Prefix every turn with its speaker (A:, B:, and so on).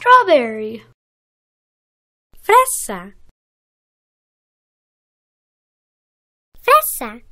A: strawberry fresa fresa